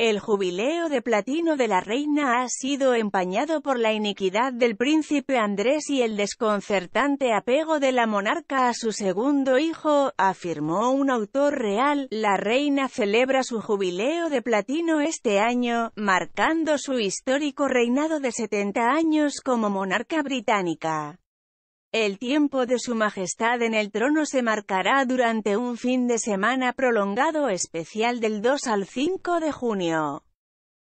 El jubileo de platino de la reina ha sido empañado por la iniquidad del príncipe Andrés y el desconcertante apego de la monarca a su segundo hijo, afirmó un autor real. La reina celebra su jubileo de platino este año, marcando su histórico reinado de 70 años como monarca británica. El tiempo de su majestad en el trono se marcará durante un fin de semana prolongado especial del 2 al 5 de junio.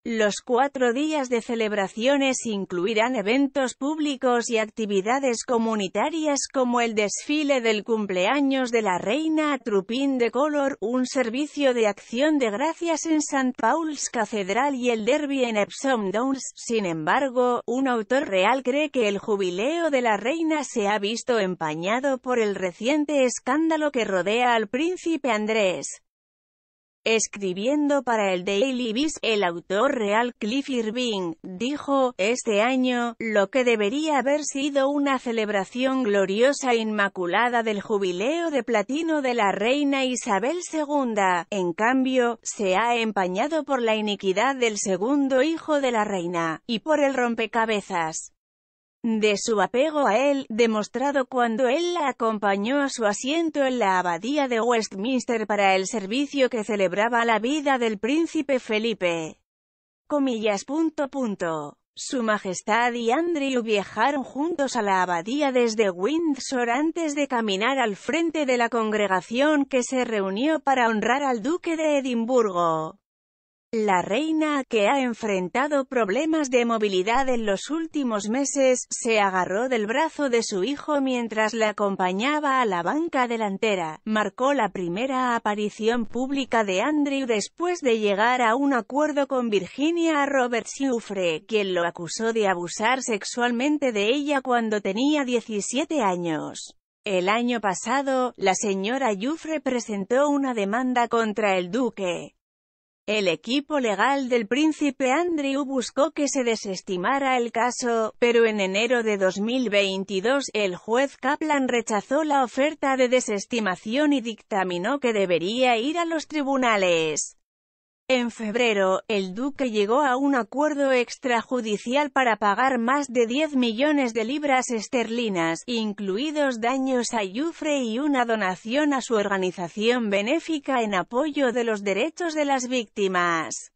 Los cuatro días de celebraciones incluirán eventos públicos y actividades comunitarias como el desfile del cumpleaños de la reina Trupín de Color, un servicio de acción de gracias en St. Paul's Catedral y el derby en Epsom Downs. Sin embargo, un autor real cree que el jubileo de la reina se ha visto empañado por el reciente escándalo que rodea al príncipe Andrés. Escribiendo para el Daily Beast, el autor real Cliff Irving, dijo, este año, lo que debería haber sido una celebración gloriosa e inmaculada del jubileo de platino de la reina Isabel II, en cambio, se ha empañado por la iniquidad del segundo hijo de la reina, y por el rompecabezas de su apego a él, demostrado cuando él la acompañó a su asiento en la abadía de Westminster para el servicio que celebraba la vida del príncipe Felipe. Comillas punto Su Majestad y Andrew viajaron juntos a la abadía desde Windsor antes de caminar al frente de la congregación que se reunió para honrar al duque de Edimburgo. La reina, que ha enfrentado problemas de movilidad en los últimos meses, se agarró del brazo de su hijo mientras le acompañaba a la banca delantera. Marcó la primera aparición pública de Andrew después de llegar a un acuerdo con Virginia Roberts Yufre, quien lo acusó de abusar sexualmente de ella cuando tenía 17 años. El año pasado, la señora Yufre presentó una demanda contra el duque, el equipo legal del príncipe Andrew buscó que se desestimara el caso, pero en enero de 2022 el juez Kaplan rechazó la oferta de desestimación y dictaminó que debería ir a los tribunales. En febrero, el duque llegó a un acuerdo extrajudicial para pagar más de 10 millones de libras esterlinas, incluidos daños a Yufre y una donación a su organización benéfica en apoyo de los derechos de las víctimas.